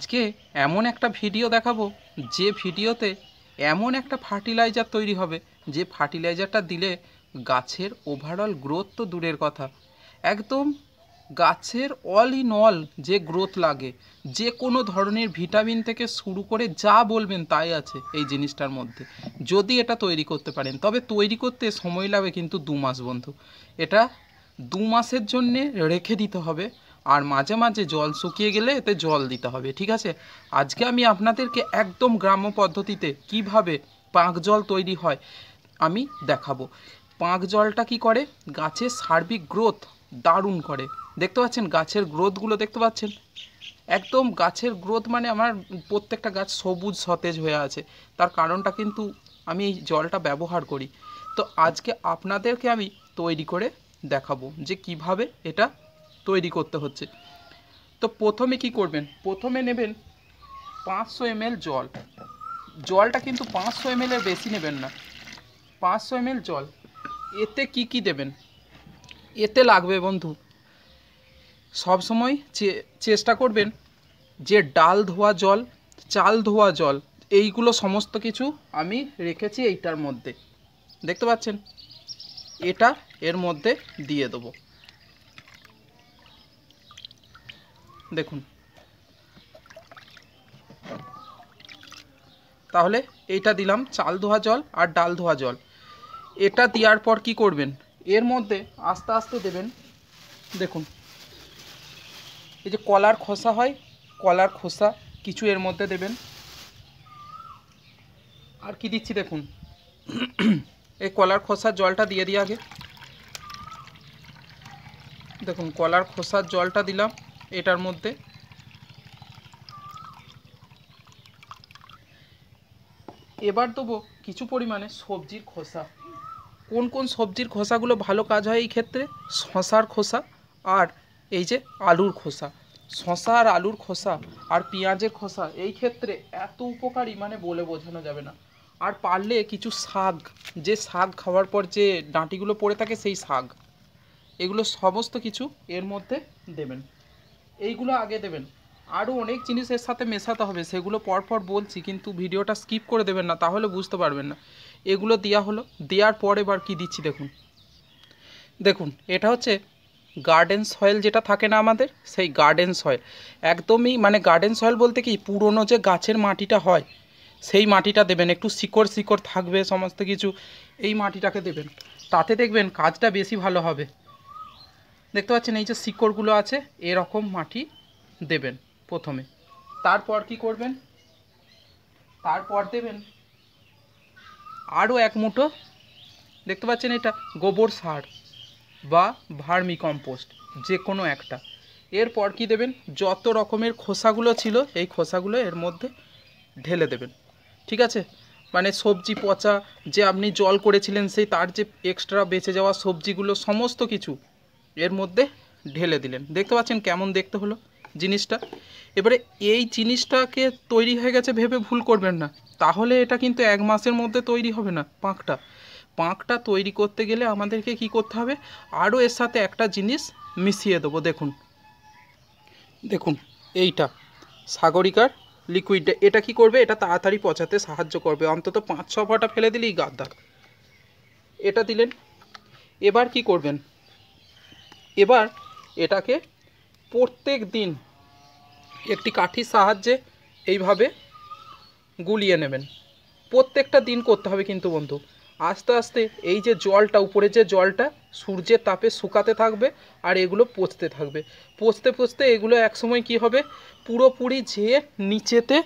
আজকে এমন একটা ভিডিও দেখাবো যে ভিডিওতে এমন একটা ফার্টিলাইজার তৈরি হবে যে ফার্টিলাইজারটা দিলে গাছের ওভারঅল গ্রোথ তো দূরের কথা একদম গাছের অল ইন অল যে গ্রোথ লাগে যে কোনো ধরনের ভিটামিন থেকে শুরু করে যা বলবেন তাই আছে এই জিনিসটার মধ্যে যদি এটা তৈরি করতে পারেন তবে তৈরি করতে সময় লাগে কিন্তু দু মাস বন্ধু এটা দু মাসের জন্যে রেখে দিতে হবে আর মাঝে মাঝে জল শুকিয়ে গেলে এতে জল দিতে হবে ঠিক আছে আজকে আমি আপনাদেরকে একদম গ্রাম্য পদ্ধতিতে কিভাবে পাঁক জল তৈরি হয় আমি দেখাবো পাঁক জলটা কি করে গাছের সার্বিক গ্রোথ দারুণ করে দেখতে পাচ্ছেন গাছের গ্রোথগুলো দেখতে পাচ্ছেন একদম গাছের গ্রোথ মানে আমার প্রত্যেকটা গাছ সবুজ সতেজ হয়ে আছে তার কারণটা কিন্তু আমি এই জলটা ব্যবহার করি তো আজকে আপনাদেরকে আমি তৈরি করে দেখাবো যে কিভাবে এটা তৈরি করতে হচ্ছে তো প্রথমে কি করবেন প্রথমে নেবেন পাঁচশো এমএল জল জলটা কিন্তু পাঁচশো এমএলের বেশি নেবেন না পাঁচশো এমএল জল এতে কি কি দেবেন এতে লাগবে বন্ধু সবসময় চেষ্টা করবেন যে ডাল ধোয়া জল চাল ধোয়া জল এইগুলো সমস্ত কিছু আমি রেখেছি এইটার মধ্যে দেখতে পাচ্ছেন এটা এর মধ্যে দিয়ে দেবো দেখুন তাহলে এইটা দিলাম চাল ধোয়া জল আর ডাল ধোয়া জল এটা দেওয়ার পর কি করবেন এর মধ্যে আস্তে আস্তে দেবেন দেখুন এই যে কলার খোসা হয় কলার খোসা কিছু এর মধ্যে দেবেন আর কি দিচ্ছি দেখুন এই কলার খোসার জলটা দিয়ে দিই আগে দেখুন কলার খোসার জলটা দিলাম এটার মধ্যে এবার দেবো কিছু পরিমাণে সবজির খোসা কোন কোন সবজির খোসাগুলো ভালো কাজ হয় এই ক্ষেত্রে শশার খোসা আর এই যে আলুর খোসা শশা আর আলুর খোসা আর পেঁয়াজের খোসা এই ক্ষেত্রে এত উপকারী মানে বলে বোঝানো যাবে না আর পারলে কিছু শাক যে শাক খাওয়ার পর যে ডাঁটিগুলো পড়ে থাকে সেই শাক এগুলো সমস্ত কিছু এর মধ্যে দেবেন এইগুলো আগে দেবেন আরও অনেক জিনিসের সাথে মেশাতে হবে সেগুলো পরপর বলছি কিন্তু ভিডিওটা স্কিপ করে দেবেন না তাহলে বুঝতে পারবেন না এগুলো দেওয়া হলো দেওয়ার পর এবার কী দিচ্ছি দেখুন দেখুন এটা হচ্ছে গার্ডেন সয়েল যেটা থাকে না আমাদের সেই গার্ডেন সয়েল একদমই মানে গার্ডেন সয়েল বলতে কি পুরনো যে গাছের মাটিটা হয় সেই মাটিটা দেবেন একটু শিকড় শিকড় থাকবে সমস্ত কিছু এই মাটিটাকে দেবেন তাতে দেখবেন কাজটা বেশি ভালো হবে দেখতে পাচ্ছেন এই যে শিকড়গুলো আছে এরকম মাটি দেবেন প্রথমে তারপর কি করবেন তারপর দেবেন আরও এক মুঠো দেখতে পাচ্ছেন এটা গোবর সার বা ভার্মি কম্পোস্ট যে কোনো একটা এরপর কি দেবেন যত রকমের খোসাগুলো ছিল এই খোসাগুলো এর মধ্যে ঢেলে দেবেন ঠিক আছে মানে সবজি পচা যে আপনি জল করেছিলেন সেই তার যে এক্সট্রা বেঁচে যাওয়া সবজিগুলো সমস্ত কিছু এর মধ্যে ঢেলে দিলেন দেখতে পাচ্ছেন কেমন দেখতে হলো জিনিসটা এবারে এই জিনিসটাকে তৈরি হয়ে গেছে ভেবে ভুল করবেন না তাহলে এটা কিন্তু এক মাসের মধ্যে তৈরি হবে না পাঁকটা পাঁকটা তৈরি করতে গেলে আমাদেরকে কি করতে হবে আরও এর সাথে একটা জিনিস মিশিয়ে দেবো দেখুন দেখুন এইটা সাগরিকার লিকুইডটা এটা কি করবে এটা তাড়াতাড়ি পচাতে সাহায্য করবে অন্তত পাঁচ ছ ফটা ফেলে দিলেই গাদ্দার এটা দিলেন এবার কি করবেন এবার এটাকে প্রত্যেক দিন একটি কাঠির সাহায্যে এইভাবে গুলিয়ে নেবেন প্রত্যেকটা দিন করতে হবে কিন্তু বন্ধু আস্তে আস্তে এই যে জলটা উপরে যে জলটা সূর্যের তাপে শুকাতে থাকবে আর এগুলো পচতে থাকবে পচতে পচতে এগুলো একসময় কি হবে পুরোপুরি ঝেয়ে নিচেতে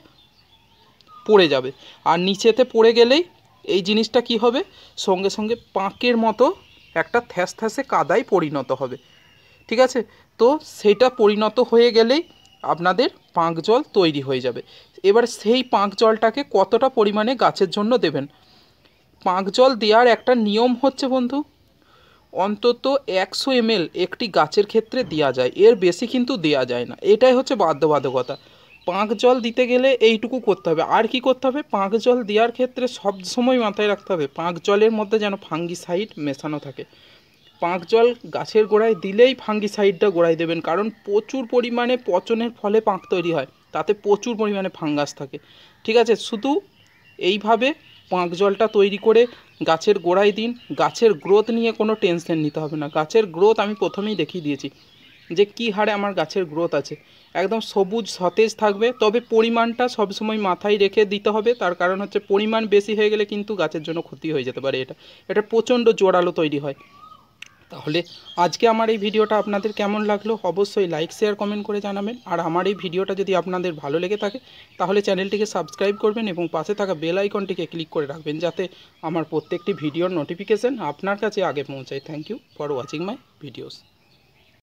পড়ে যাবে আর নিচেতে পড়ে গেলেই এই জিনিসটা কি হবে সঙ্গে সঙ্গে পাঁকের মতো একটা থ্যাস থ্যাসে কাদায় পরিণত হবে ঠিক আছে তো সেটা পরিণত হয়ে গেলেই আপনাদের পাঁক জল তৈরি হয়ে যাবে এবার সেই পাঁক জলটাকে কতটা পরিমাণে গাছের জন্য দেবেন পাঁক জল দেওয়ার একটা নিয়ম হচ্ছে বন্ধু অন্তত একশো এমএল একটি গাছের ক্ষেত্রে দেওয়া যায় এর বেশি কিন্তু দেওয়া যায় না এটাই হচ্ছে বাধ্যবাধকতা পাঁক জল দিতে গেলে এইটুকু করতে হবে আর কি করতে হবে পাঁক জল দেওয়ার ক্ষেত্রে সব সময় মাথায় রাখতে হবে পাঁক জলের মধ্যে যেন ফাঙ্গিসাইড মেশানো থাকে পাঁক জল গাছের গোড়ায় দিলেই ফাঙ্গিসাইডটা গোড়ায় দেবেন কারণ প্রচুর পরিমাণে পচনের ফলে পাঁক তৈরি হয় তাতে প্রচুর পরিমাণে ফাঙ্গাস থাকে ঠিক আছে শুধু এইভাবে পাঁক জলটা তৈরি করে গাছের গোড়ায় দিন গাছের গ্রোথ নিয়ে কোনো টেনশন নিতে হবে না গাছের গ্রোথ আমি প্রথমেই দেখিয়ে দিয়েছি যে কি হারে আমার গাছের গ্রোথ আছে একদম সবুজ সতেজ থাকবে তবে পরিমাণটা সবসময় মাথায় রেখে দিতে হবে তার কারণ হচ্ছে পরিমাণ বেশি হয়ে গেলে কিন্তু গাছের জন্য ক্ষতি হয়ে যেতে পারে এটা এটা প্রচণ্ড জোরালো তৈরি হয় তাহলে আজকে আমার এই ভিডিওটা আপনাদের কেমন লাগলো অবশ্যই লাইক শেয়ার কমেন্ট করে জানাবেন আর আমার এই ভিডিওটা যদি আপনাদের ভালো লেগে থাকে তাহলে চ্যানেলটিকে সাবস্ক্রাইব করবেন এবং পাশে থাকা বেল আইকনটিকে ক্লিক করে রাখবেন যাতে আমার প্রত্যেকটি ভিডিওর নোটিফিকেশান আপনার কাছে আগে পৌঁছায় thank you for watching my videos